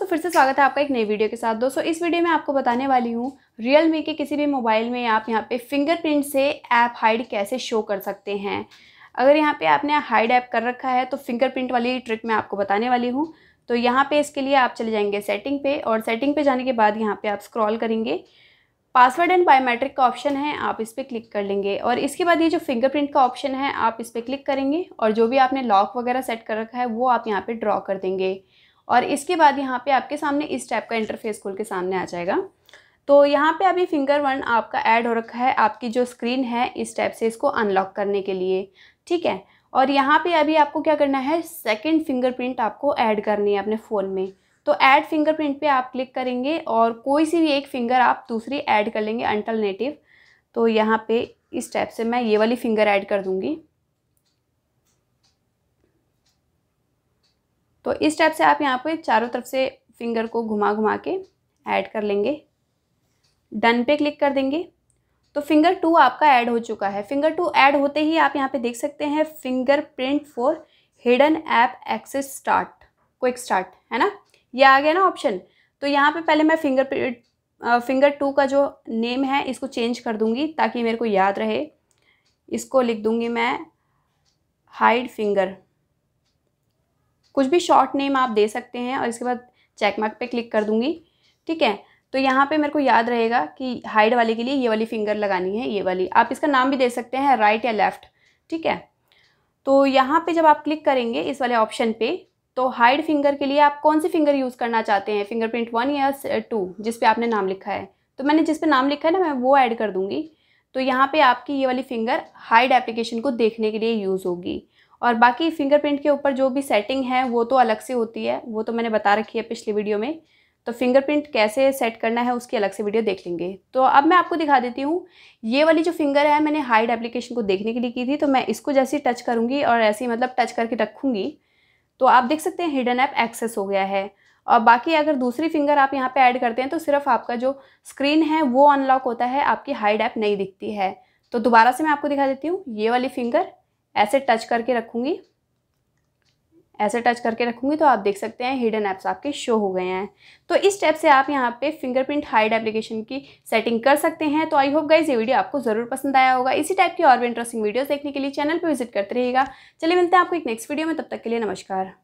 दोस्तों फिर से स्वागत है आपका एक नई वीडियो के साथ दोस्तों इस वीडियो में आपको बताने वाली हूँ मी के किसी भी मोबाइल में आप यहाँ पे फिंगरप्रिंट से ऐप हाइड कैसे शो कर सकते हैं अगर यहाँ पे आपने हाइड ऐप कर रखा है तो फिंगरप्रिंट वाली ट्रिक मैं आपको बताने वाली हूँ तो यहाँ पर इसके लिए आप चले जाएंगे सेटिंग पे और सेटिंग पे जाने के बाद यहाँ पर आप स्क्रॉल करेंगे पासवर्ड एंड बायोमेट्रिक का ऑप्शन है आप इस पर क्लिक कर लेंगे और इसके बाद ये जो फिंगरप्रिंट का ऑप्शन है आप इस पर क्लिक करेंगे और जो भी आपने लॉक वगैरह सेट कर रखा है वो आप यहाँ पर ड्रॉ कर देंगे और इसके बाद यहाँ पे आपके सामने इस टाइप का इंटरफेस खोल के सामने आ जाएगा तो यहाँ पे अभी फिंगर वन आपका ऐड हो रखा है आपकी जो स्क्रीन है इस टाइप से इसको अनलॉक करने के लिए ठीक है और यहाँ पे अभी आपको क्या करना है सेकंड फिंगरप्रिंट आपको ऐड करनी है अपने फ़ोन में तो ऐड फिंगरप्रिंट पे आप क्लिक करेंगे और कोई सी भी एक फिंगर आप दूसरी ऐड कर लेंगे अल्टरनेटिव तो यहाँ पर इस टाइप से मैं ये वाली फिंगर ऐड कर दूँगी तो इस टाइप से आप यहाँ पे चारों तरफ से फिंगर को घुमा घुमा के ऐड कर लेंगे डन पे क्लिक कर देंगे तो फिंगर टू आपका ऐड हो चुका है फिंगर टू ऐड होते ही आप यहाँ पे देख सकते हैं finger print for hidden app access start quick start है ना ये आ गया ना ऑप्शन तो यहाँ पे पहले मैं फिंगर प्रिंट फिंगर टू का जो नेम है इसको चेंज कर दूँगी ताकि मेरे को याद रहे इसको लिख दूँगी मैं हाइड फिंगर कुछ भी शॉर्ट नेम आप दे सकते हैं और इसके बाद चेक मार्क पे क्लिक कर दूंगी ठीक है तो यहाँ पे मेरे को याद रहेगा कि हाइड वाले के लिए ये वाली फिंगर लगानी है ये वाली आप इसका नाम भी दे सकते हैं राइट या लेफ़्ट ठीक है तो यहाँ पे जब आप क्लिक करेंगे इस वाले ऑप्शन पे तो हाइड फिंगर के लिए आप कौन सी फिंगर यूज़ करना चाहते हैं फिंगरप्रिंट वन या टू जिस पे आपने नाम लिखा है तो मैंने जिस पे नाम लिखा है ना मैं वो ऐड कर दूँगी तो यहाँ पे आपकी ये वाली फिंगर हाइड एप्लीकेशन को देखने के लिए यूज़ होगी और बाकी फिंगरप्रिंट के ऊपर जो भी सेटिंग है वो तो अलग से होती है वो तो मैंने बता रखी है पिछली वीडियो में तो फिंगरप्रिंट कैसे सेट करना है उसकी अलग से वीडियो देख लेंगे तो अब मैं आपको दिखा देती हूँ ये वाली जो फिंगर है मैंने हाइड एप्लीकेशन को देखने के लिए की थी तो मैं इसको जैसे ही टच करूँगी और ऐसे ही मतलब टच करके रखूँगी तो आप देख सकते हैं हिडन ऐप एक्सेस हो गया है और बाकी अगर दूसरी फिंगर आप यहाँ पे ऐड करते हैं तो सिर्फ आपका जो स्क्रीन है वो अनलॉक होता है आपकी हाइड ऐप नहीं दिखती है तो दोबारा से मैं आपको दिखा देती हूँ ये वाली फिंगर ऐसे टच करके रखूँगी ऐसे टच करके रखूँगी तो आप देख सकते हैं हिडन ऐप्स आपके शो हो गए हैं तो इस स्टेप से आप यहाँ पे फिंगरप्रिंट हाइड एप्लीकेशन की सेटिंग कर सकते हैं तो आई होप गाइज ये वीडियो आपको ज़रूर पसंद आया होगा इसी टाइप की और भी इंटरेस्टिंग वीडियोस देखने के लिए चैनल पर विजिट करते रहिएगा चलिए मिलते हैं आपको एक नेक्स्ट वीडियो में तब तक के लिए नमस्कार